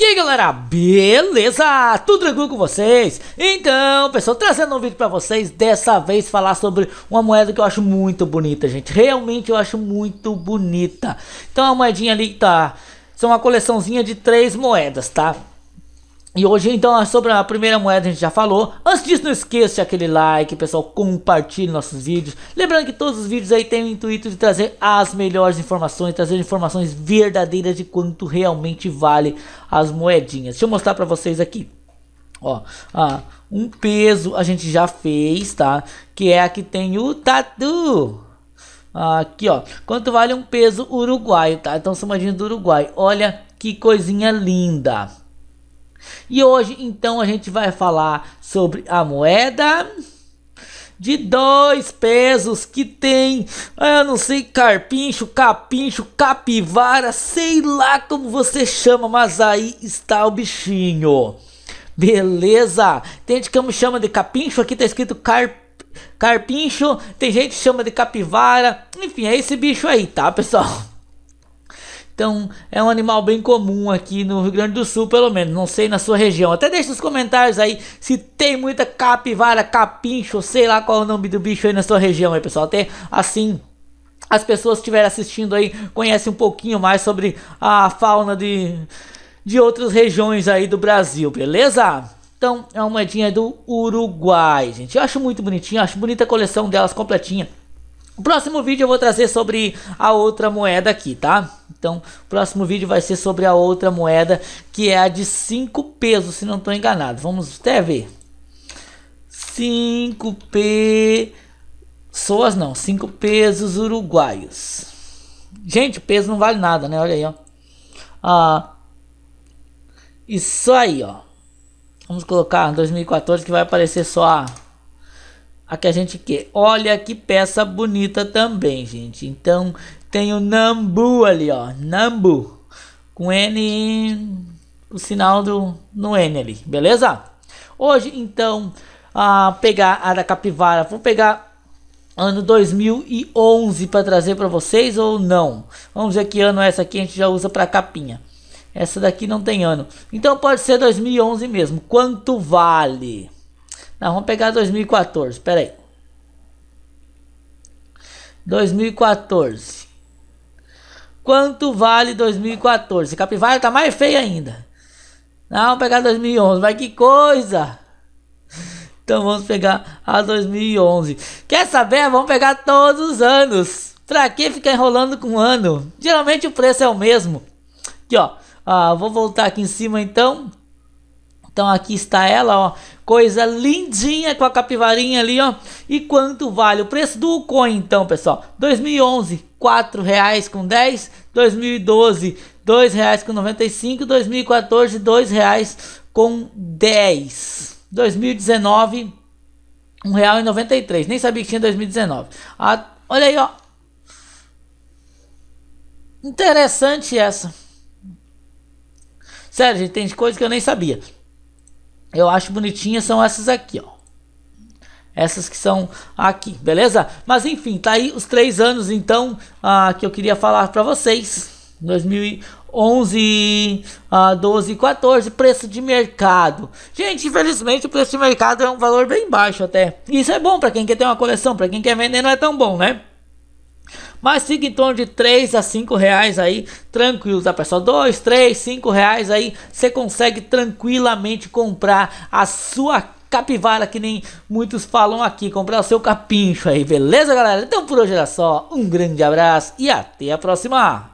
E aí galera, beleza? Tudo tranquilo com vocês? Então, pessoal, trazendo um vídeo pra vocês, dessa vez falar sobre uma moeda que eu acho muito bonita, gente. Realmente eu acho muito bonita. Então a moedinha ali, tá? São é uma coleçãozinha de três moedas, tá? E hoje, então, é sobre a primeira moeda a gente já falou. Antes disso, não esqueça aquele like, pessoal, compartilhe nossos vídeos. Lembrando que todos os vídeos aí têm o intuito de trazer as melhores informações, trazer informações verdadeiras de quanto realmente vale as moedinhas. Deixa eu mostrar para vocês aqui. Ó, ah, um peso a gente já fez, tá? Que é a que tem o tatu. Aqui, ó. Quanto vale um peso uruguaio, tá? Então, somadinho do Uruguai. Olha que coisinha linda. E hoje, então, a gente vai falar sobre a moeda de dois pesos que tem, ah, eu não sei, carpincho, capincho, capivara, sei lá como você chama, mas aí está o bichinho. Beleza? Tem gente que me chama de capincho, aqui tá escrito carpincho carpincho, tem gente que chama de capivara, enfim, é esse bicho aí, tá, pessoal? Então é um animal bem comum aqui no Rio Grande do Sul, pelo menos. Não sei na sua região. Até deixe nos comentários aí se tem muita capivara, capincho, sei lá qual é o nome do bicho aí na sua região aí, pessoal. Até assim as pessoas que estiverem assistindo aí conhecem um pouquinho mais sobre a fauna de, de outras regiões aí do Brasil, beleza? Então, é uma moedinha do Uruguai, gente. Eu acho muito bonitinha, acho bonita a coleção delas completinha. O próximo vídeo eu vou trazer sobre a outra moeda aqui, tá? Então, o próximo vídeo vai ser sobre a outra moeda, que é a de 5 pesos, se não estou enganado. Vamos até ver. 5 pessoas não, 5 pesos uruguaios. Gente, peso não vale nada, né? Olha aí, ó. Ah, isso aí, ó. Vamos colocar 2014 que vai aparecer só a a que a gente quer. Olha que peça bonita também, gente. Então, tem o Nambu ali, ó. Nambu. Com N... O sinal do, no N ali, beleza? Hoje, então, a pegar a da capivara. Vou pegar ano 2011 para trazer para vocês ou não. Vamos ver que ano é essa aqui a gente já usa para capinha. Essa daqui não tem ano. Então pode ser 2011 mesmo. Quanto vale? Não, vamos pegar 2014, pera aí. 2014. Quanto vale 2014? Capivara tá mais feia ainda. Não, vamos pegar 2011. Vai que coisa! Então vamos pegar a 2011. Quer saber? Vamos pegar todos os anos. Pra que ficar enrolando com um ano? Geralmente o preço é o mesmo. Aqui, ó. Ah, vou voltar aqui em cima então. Então aqui está ela, ó, coisa lindinha com a capivarinha ali, ó. E quanto vale o preço do coin então, pessoal? 2011, R$ reais com 10, 2012, R$ reais com 95, 2014, R$ reais com 10. 2019, 1,93. Nem sabia que tinha 2019. Ah, olha aí, ó. Interessante essa. Sério, gente, tem coisa que eu nem sabia eu acho bonitinhas são essas aqui, ó. Essas que são aqui, beleza? Mas enfim, tá aí os três anos então ah, que eu queria falar para vocês. 2011, ah, 12 e 14, preço de mercado. Gente, infelizmente o preço de mercado é um valor bem baixo até. Isso é bom para quem quer ter uma coleção, para quem quer vender não é tão bom, né? Mas fica em torno de 3 a 5 reais aí, tranquilo, tá pessoal? 2, 3, 5 reais aí, você consegue tranquilamente comprar a sua capivara, que nem muitos falam aqui, comprar o seu capincho aí, beleza, galera? Então por hoje era só, um grande abraço e até a próxima!